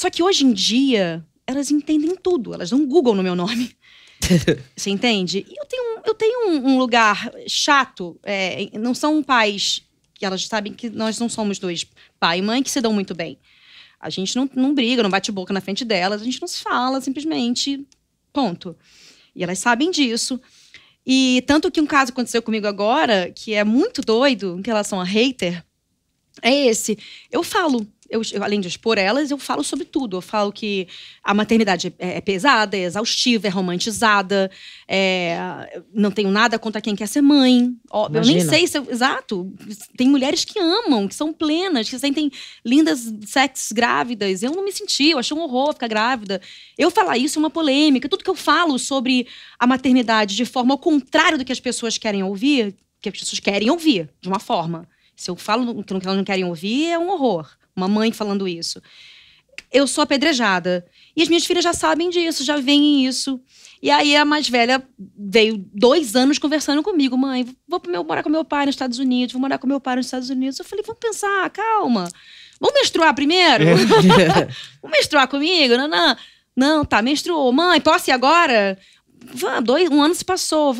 Só que hoje em dia, elas entendem tudo. Elas dão Google no meu nome. Você entende? E eu tenho, eu tenho um, um lugar chato. É, não são pais que elas sabem que nós não somos dois pai e mãe que se dão muito bem. A gente não, não briga, não bate boca na frente delas, a gente não se fala, simplesmente. Ponto. E elas sabem disso. E tanto que um caso aconteceu comigo agora, que é muito doido em relação a hater, é esse. Eu falo. Eu, eu, além de expor elas, eu falo sobre tudo. Eu falo que a maternidade é, é pesada, é exaustiva, é romantizada. É, não tenho nada contra quem quer ser mãe. Ó, eu nem sei se. Eu, exato. Tem mulheres que amam, que são plenas, que sentem lindas sexos grávidas. Eu não me senti, eu achei um horror ficar grávida. Eu falar isso é uma polêmica. Tudo que eu falo sobre a maternidade de forma ao contrário do que as pessoas querem ouvir, que as pessoas querem ouvir, de uma forma. Se eu falo que elas não querem ouvir, é um horror. Uma mãe falando isso. Eu sou apedrejada. E as minhas filhas já sabem disso, já veem isso. E aí a mais velha veio dois anos conversando comigo, mãe, vou meu, morar com meu pai nos Estados Unidos, vou morar com meu pai nos Estados Unidos. Eu falei, vamos pensar, calma. Vamos menstruar primeiro? É. vamos menstruar comigo? Não, não. Não, tá, menstruou. Mãe, posso ir agora? Dois, um ano se passou,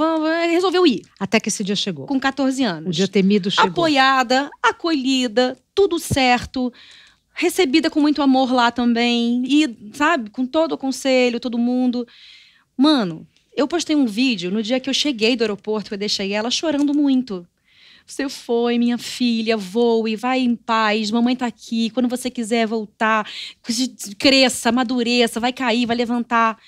resolveu ir. Até que esse dia chegou. Com 14 anos. O dia temido chegou. Apoiada, acolhida, tudo certo. Recebida com muito amor lá também. E, sabe, com todo o conselho, todo mundo. Mano, eu postei um vídeo no dia que eu cheguei do aeroporto, eu deixei ela chorando muito. Você foi, minha filha, voe, vai em paz, mamãe tá aqui, quando você quiser voltar, cresça, amadureça, vai cair, vai levantar.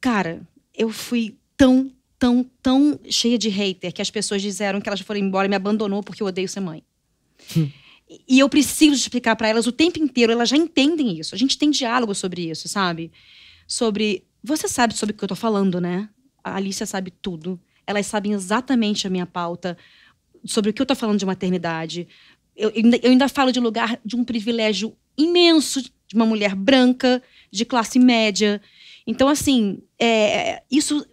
Cara, eu fui tão, tão, tão cheia de hater que as pessoas disseram que elas foram embora e me abandonou porque eu odeio ser mãe. Hum. E eu preciso explicar para elas o tempo inteiro, elas já entendem isso. A gente tem diálogo sobre isso, sabe? Sobre. Você sabe sobre o que eu tô falando, né? A Alicia sabe tudo. Elas sabem exatamente a minha pauta sobre o que eu tô falando de maternidade. Eu, eu, ainda, eu ainda falo de lugar de um privilégio imenso de uma mulher branca, de classe média, então, assim, é, isso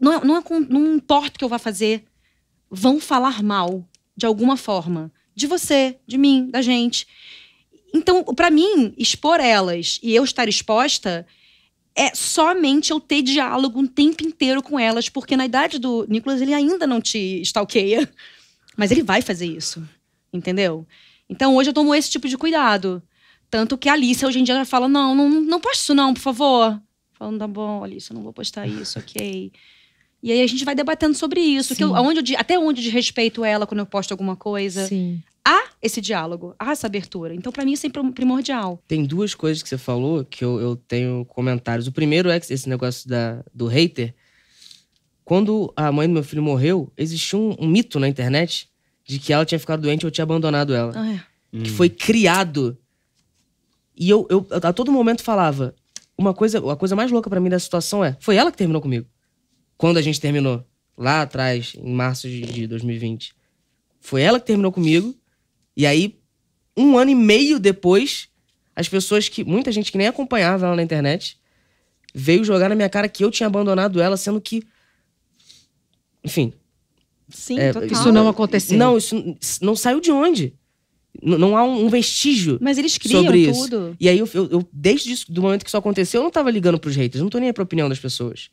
não, não, é não importa o que eu vá fazer, vão falar mal, de alguma forma. De você, de mim, da gente. Então, para mim, expor elas e eu estar exposta é somente eu ter diálogo um tempo inteiro com elas, porque na idade do Nicolas ele ainda não te stalkeia, mas ele vai fazer isso, entendeu? Então hoje eu tomo esse tipo de cuidado. Tanto que a Alice hoje em dia ela fala: não, não, não posso isso, não, por favor falando, tá bom, isso, eu não vou postar isso, ok. E aí a gente vai debatendo sobre isso. Que eu, onde eu, até onde eu respeito ela quando eu posto alguma coisa. Sim. Há esse diálogo, há essa abertura. Então, para mim, isso é primordial. Tem duas coisas que você falou que eu, eu tenho comentários. O primeiro é esse negócio da, do hater. Quando a mãe do meu filho morreu, existiu um, um mito na internet de que ela tinha ficado doente eu tinha abandonado ela. Ah, é. Que hum. foi criado. E eu, eu a todo momento falava: uma coisa, a coisa mais louca para mim da situação é, foi ela que terminou comigo. Quando a gente terminou, lá atrás, em março de, 2020. Foi ela que terminou comigo. E aí, um ano e meio depois, as pessoas que. Muita gente que nem acompanhava ela na internet veio jogar na minha cara que eu tinha abandonado ela, sendo que. Enfim. Sim, é, total. Isso não aconteceu. Não, isso não saiu de onde. Não há um vestígio. Mas eles criam sobre isso. tudo. E aí, eu, eu, eu desde isso, do momento que isso aconteceu, eu não tava ligando pros haters. Não tô nem aí pra opinião das pessoas.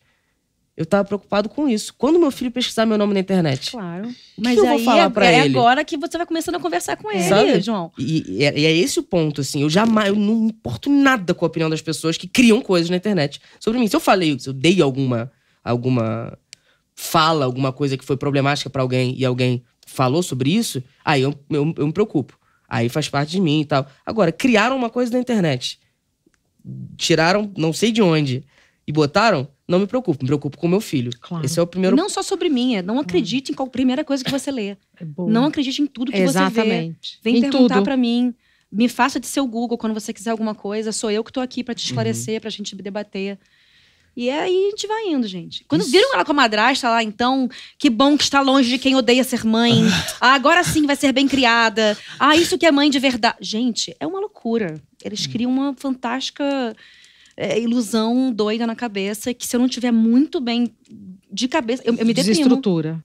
Eu tava preocupado com isso. Quando meu filho pesquisar meu nome na internet. Claro. Que Mas que eu vou falar é, pra é ele? agora que você vai tá começando a conversar com ele, Sabe? João. E, e, é, e, é, esse o ponto, assim. Eu jamais. Eu não importo nada com a opinião das pessoas que criam coisas na internet sobre mim. Se eu falei, se eu dei alguma. alguma fala alguma coisa que foi problemática para alguém e alguém falou sobre isso, aí eu, eu, eu me preocupo. Aí faz parte de mim e tal. Agora, criaram uma coisa na internet. Tiraram não sei de onde e botaram, não me preocupo, me preocupo com meu filho. Claro. Esse é o primeiro. Não só sobre mim, é não hum. acredite hum. em qual primeira coisa que você lê. É bom. Não acredite em tudo que Exatamente. você vê. Vem em perguntar para mim. Me faça de seu Google quando você quiser alguma coisa. Sou eu que tô aqui para te uhum. esclarecer, uhum. pra gente debater. E aí a gente vai indo, gente. Quando Isso. viram ela com a madrasta lá, então, que bom que está longe de quem odeia ser mãe. Ah. ah, agora sim vai ser bem criada. Ah, isso que é mãe de verdade. Gente, é uma loucura. Eles hum. criam uma fantástica é, ilusão doida na cabeça que se eu não tiver muito bem de cabeça, eu, eu me deprimo. Desestrutura.